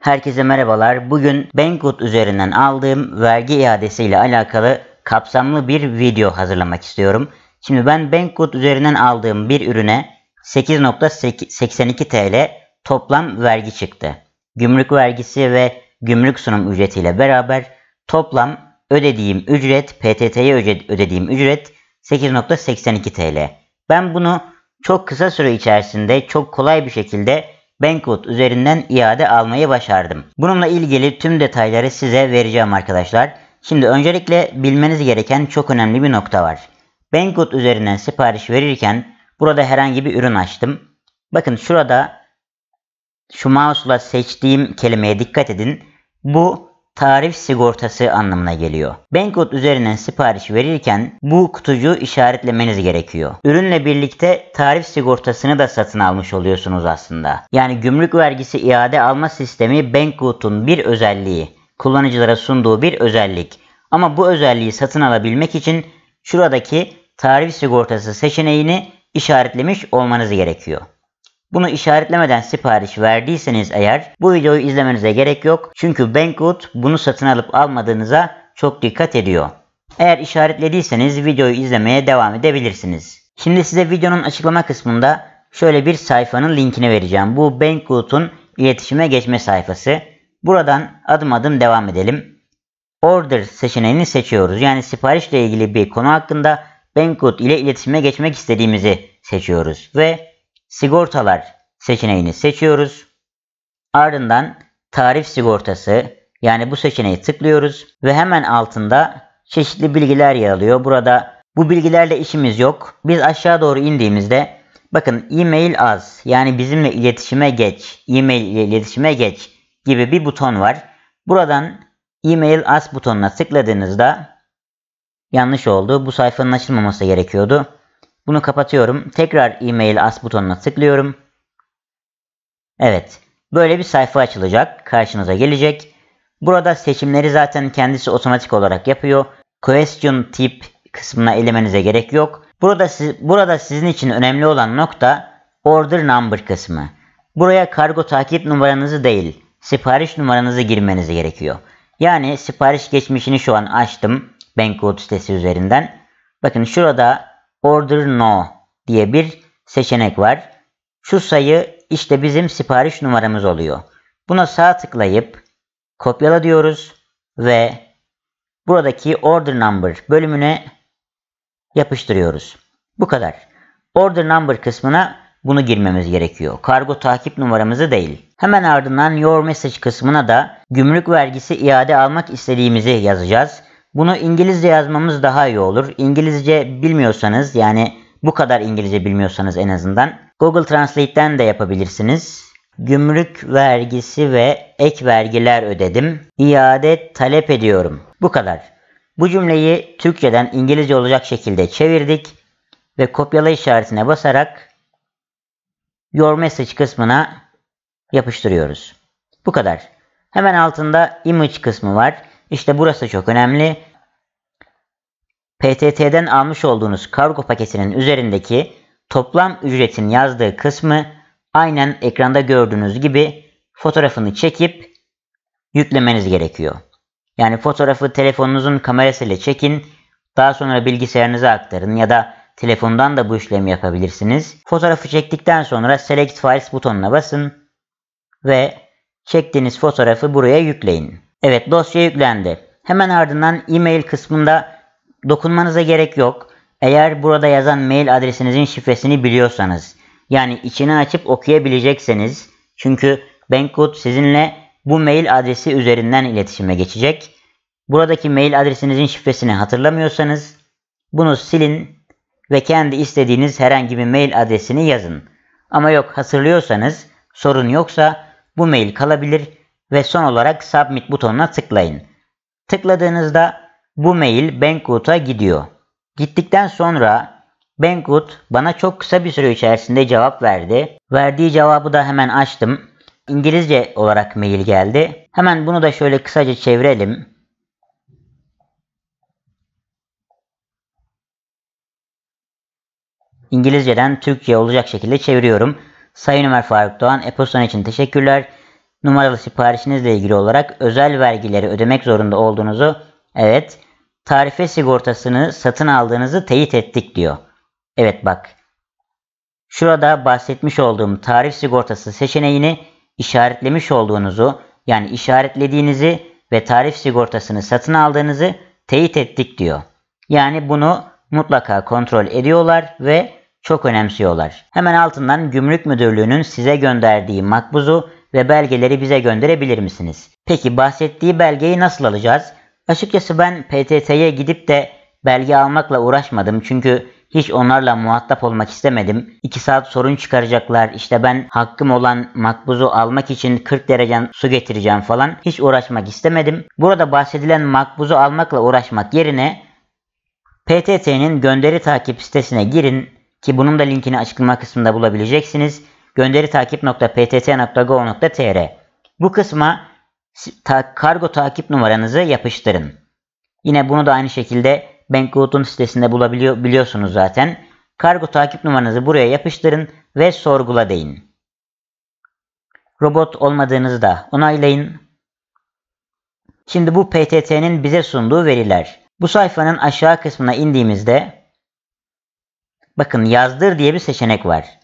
Herkese merhabalar. Bugün Banggood üzerinden aldığım vergi iadesi ile alakalı kapsamlı bir video hazırlamak istiyorum. Şimdi ben Banggood üzerinden aldığım bir ürüne 8.82 TL toplam vergi çıktı. Gümrük vergisi ve gümrük sunum ücretiyle beraber toplam ödediğim ücret, PTT'ye ödediğim ücret 8.82 TL. Ben bunu çok kısa süre içerisinde çok kolay bir şekilde Bankut üzerinden iade almayı başardım. Bununla ilgili tüm detayları size vereceğim arkadaşlar. Şimdi öncelikle bilmeniz gereken çok önemli bir nokta var. Bankut üzerinden sipariş verirken burada herhangi bir ürün açtım. Bakın şurada şu mouse'la seçtiğim kelimeye dikkat edin. Bu tarif sigortası anlamına geliyor. Bankot üzerinden sipariş verirken bu kutucuğu işaretlemeniz gerekiyor. Ürünle birlikte tarif sigortasını da satın almış oluyorsunuz aslında. Yani gümrük vergisi iade alma sistemi Bankot'un bir özelliği, kullanıcılara sunduğu bir özellik. Ama bu özelliği satın alabilmek için şuradaki tarif sigortası seçeneğini işaretlemiş olmanız gerekiyor. Bunu işaretlemeden sipariş verdiyseniz eğer bu videoyu izlemenize gerek yok. Çünkü Banggood bunu satın alıp almadığınıza çok dikkat ediyor. Eğer işaretlediyseniz videoyu izlemeye devam edebilirsiniz. Şimdi size videonun açıklama kısmında şöyle bir sayfanın linkini vereceğim. Bu Banggood'un iletişime geçme sayfası. Buradan adım adım devam edelim. Order seçeneğini seçiyoruz. Yani siparişle ilgili bir konu hakkında Banggood ile iletişime geçmek istediğimizi seçiyoruz. Ve sigortalar seçeneğini seçiyoruz. Ardından tarif sigortası yani bu seçeneği tıklıyoruz ve hemen altında çeşitli bilgiler yer alıyor. Burada bu bilgilerle işimiz yok. Biz aşağı doğru indiğimizde bakın e-mail az yani bizimle iletişime geç, e-mail ile iletişime geç gibi bir buton var. Buradan e-mail az butonuna tıkladığınızda yanlış oldu. Bu sayfanın açılmaması gerekiyordu. Bunu kapatıyorum. Tekrar e-mail as butonuna tıklıyorum. Evet. Böyle bir sayfa açılacak. Karşınıza gelecek. Burada seçimleri zaten kendisi otomatik olarak yapıyor. Question tip kısmına elemenize gerek yok. Burada, burada sizin için önemli olan nokta order number kısmı. Buraya kargo takip numaranızı değil, sipariş numaranızı girmeniz gerekiyor. Yani sipariş geçmişini şu an açtım Bankroad sitesi üzerinden. Bakın şurada Order No diye bir seçenek var. Şu sayı işte bizim sipariş numaramız oluyor. Buna sağ tıklayıp kopyala diyoruz ve buradaki order number bölümüne yapıştırıyoruz. Bu kadar. Order number kısmına bunu girmemiz gerekiyor. Kargo takip numaramızı değil. Hemen ardından your message kısmına da gümrük vergisi iade almak istediğimizi yazacağız. Bunu İngilizce yazmamız daha iyi olur. İngilizce bilmiyorsanız yani bu kadar İngilizce bilmiyorsanız en azından Google Translate'ten de yapabilirsiniz. Gümrük vergisi ve ek vergiler ödedim. İade talep ediyorum. Bu kadar. Bu cümleyi Türkçeden İngilizce olacak şekilde çevirdik ve kopyala işaretine basarak Your Message kısmına yapıştırıyoruz. Bu kadar. Hemen altında Image kısmı var. İşte burası çok önemli. PTT'den almış olduğunuz kargo paketinin üzerindeki toplam ücretin yazdığı kısmı aynen ekranda gördüğünüz gibi fotoğrafını çekip yüklemeniz gerekiyor. Yani fotoğrafı telefonunuzun kamerasıyla çekin, daha sonra bilgisayarınıza aktarın ya da telefondan da bu işlemi yapabilirsiniz. Fotoğrafı çektikten sonra Select Files butonuna basın ve çektiğiniz fotoğrafı buraya yükleyin. Evet dosya yüklendi. Hemen ardından e-mail kısmında dokunmanıza gerek yok. Eğer burada yazan mail adresinizin şifresini biliyorsanız yani içini açıp okuyabilecekseniz çünkü Bankcode sizinle bu mail adresi üzerinden iletişime geçecek. Buradaki mail adresinizin şifresini hatırlamıyorsanız bunu silin ve kendi istediğiniz herhangi bir mail adresini yazın. Ama yok hatırlıyorsanız sorun yoksa bu mail kalabilir ve son olarak Submit butonuna tıklayın. Tıkladığınızda bu mail Bankoot'a gidiyor. Gittikten sonra Bankoot bana çok kısa bir süre içerisinde cevap verdi. Verdiği cevabı da hemen açtım. İngilizce olarak mail geldi. Hemen bunu da şöyle kısaca çevirelim. İngilizceden Türkçe olacak şekilde çeviriyorum. Sayın Ömer Faruk Doğan, Epostan için teşekkürler numaralı siparişinizle ilgili olarak özel vergileri ödemek zorunda olduğunuzu evet tarife sigortasını satın aldığınızı teyit ettik diyor. Evet bak şurada bahsetmiş olduğum tarif sigortası seçeneğini işaretlemiş olduğunuzu yani işaretlediğinizi ve tarif sigortasını satın aldığınızı teyit ettik diyor. Yani bunu mutlaka kontrol ediyorlar ve çok önemsiyorlar. Hemen altından gümrük müdürlüğünün size gönderdiği makbuzu ve belgeleri bize gönderebilir misiniz? Peki bahsettiği belgeyi nasıl alacağız? Açıkçası ben PTT'ye gidip de belge almakla uğraşmadım çünkü hiç onlarla muhatap olmak istemedim. 2 saat sorun çıkaracaklar. İşte ben hakkım olan makbuzu almak için 40 derecen su getireceğim falan. Hiç uğraşmak istemedim. Burada bahsedilen makbuzu almakla uğraşmak yerine PTT'nin gönderi takip sitesine girin ki bunun da linkini açıklama kısmında bulabileceksiniz. Gönderi gönderitakip.ptt.go.tr Bu kısma ta kargo takip numaranızı yapıştırın. Yine bunu da aynı şekilde Bankgood'un sitesinde bulabiliyor biliyorsunuz zaten. Kargo takip numaranızı buraya yapıştırın ve sorgula deyin. Robot olmadığınızı da onaylayın. Şimdi bu PTT'nin bize sunduğu veriler. Bu sayfanın aşağı kısmına indiğimizde bakın yazdır diye bir seçenek var.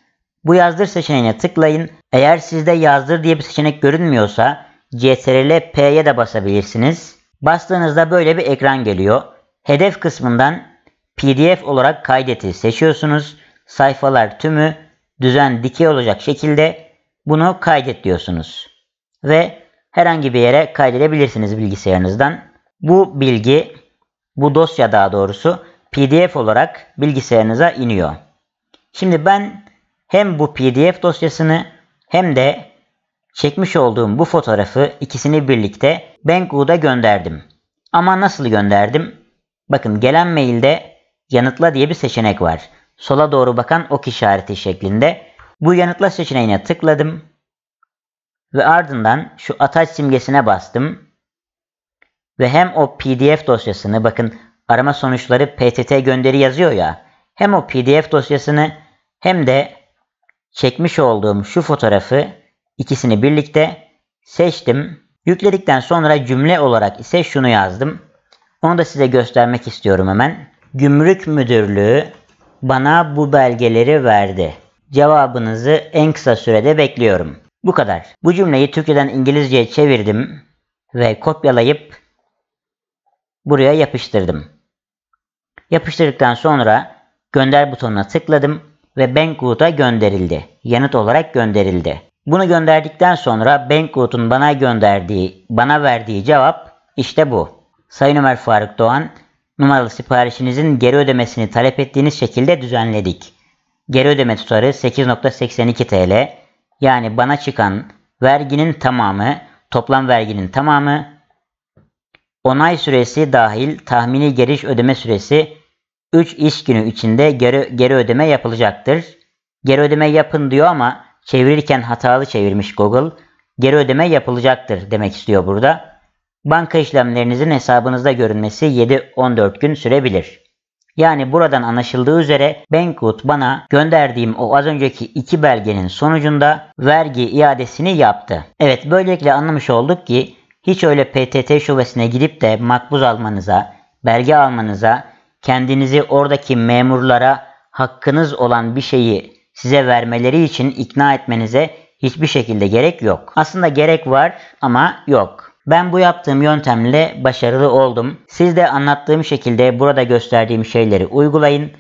Bu yazdır seçeneğine tıklayın. Eğer sizde yazdır diye bir seçenek görünmüyorsa CTRL P'ye de basabilirsiniz. Bastığınızda böyle bir ekran geliyor. Hedef kısmından PDF olarak kaydeti seçiyorsunuz. Sayfalar tümü düzen dikey olacak şekilde bunu kaydet diyorsunuz. Ve herhangi bir yere kaydedebilirsiniz bilgisayarınızdan. Bu bilgi, bu dosya daha doğrusu PDF olarak bilgisayarınıza iniyor. Şimdi ben hem bu pdf dosyasını hem de çekmiş olduğum bu fotoğrafı ikisini birlikte Banggood'a gönderdim. Ama nasıl gönderdim? Bakın gelen mailde yanıtla diye bir seçenek var. Sola doğru bakan ok işareti şeklinde. Bu yanıtla seçeneğine tıkladım. Ve ardından şu ataç simgesine bastım. Ve hem o pdf dosyasını bakın arama sonuçları ptt gönderi yazıyor ya. Hem o pdf dosyasını hem de çekmiş olduğum şu fotoğrafı ikisini birlikte seçtim. Yükledikten sonra cümle olarak ise şunu yazdım. Onu da size göstermek istiyorum hemen. Gümrük Müdürlüğü bana bu belgeleri verdi. Cevabınızı en kısa sürede bekliyorum. Bu kadar. Bu cümleyi Türkçeden İngilizceye çevirdim ve kopyalayıp buraya yapıştırdım. Yapıştırdıktan sonra gönder butonuna tıkladım ve Banggood'a gönderildi. Yanıt olarak gönderildi. Bunu gönderdikten sonra Banggood'un bana gönderdiği, bana verdiği cevap işte bu. Sayın Ömer Faruk Doğan, numaralı siparişinizin geri ödemesini talep ettiğiniz şekilde düzenledik. Geri ödeme tutarı 8.82 TL. Yani bana çıkan verginin tamamı, toplam verginin tamamı, onay süresi dahil tahmini geliş ödeme süresi 3 iş günü içinde geri, geri ödeme yapılacaktır. Geri ödeme yapın diyor ama çevirirken hatalı çevirmiş Google. Geri ödeme yapılacaktır demek istiyor burada. Banka işlemlerinizin hesabınızda görünmesi 7-14 gün sürebilir. Yani buradan anlaşıldığı üzere Bankut bana gönderdiğim o az önceki iki belgenin sonucunda vergi iadesini yaptı. Evet böylelikle anlamış olduk ki hiç öyle PTT şubesine gidip de makbuz almanıza, belge almanıza kendinizi oradaki memurlara hakkınız olan bir şeyi size vermeleri için ikna etmenize hiçbir şekilde gerek yok. Aslında gerek var ama yok. Ben bu yaptığım yöntemle başarılı oldum. Siz de anlattığım şekilde burada gösterdiğim şeyleri uygulayın.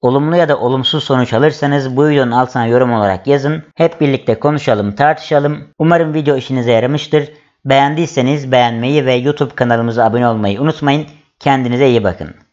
Olumlu ya da olumsuz sonuç alırsanız bu videonun altına yorum olarak yazın. Hep birlikte konuşalım, tartışalım. Umarım video işinize yaramıştır. Beğendiyseniz beğenmeyi ve YouTube kanalımıza abone olmayı unutmayın. Kendinize iyi bakın.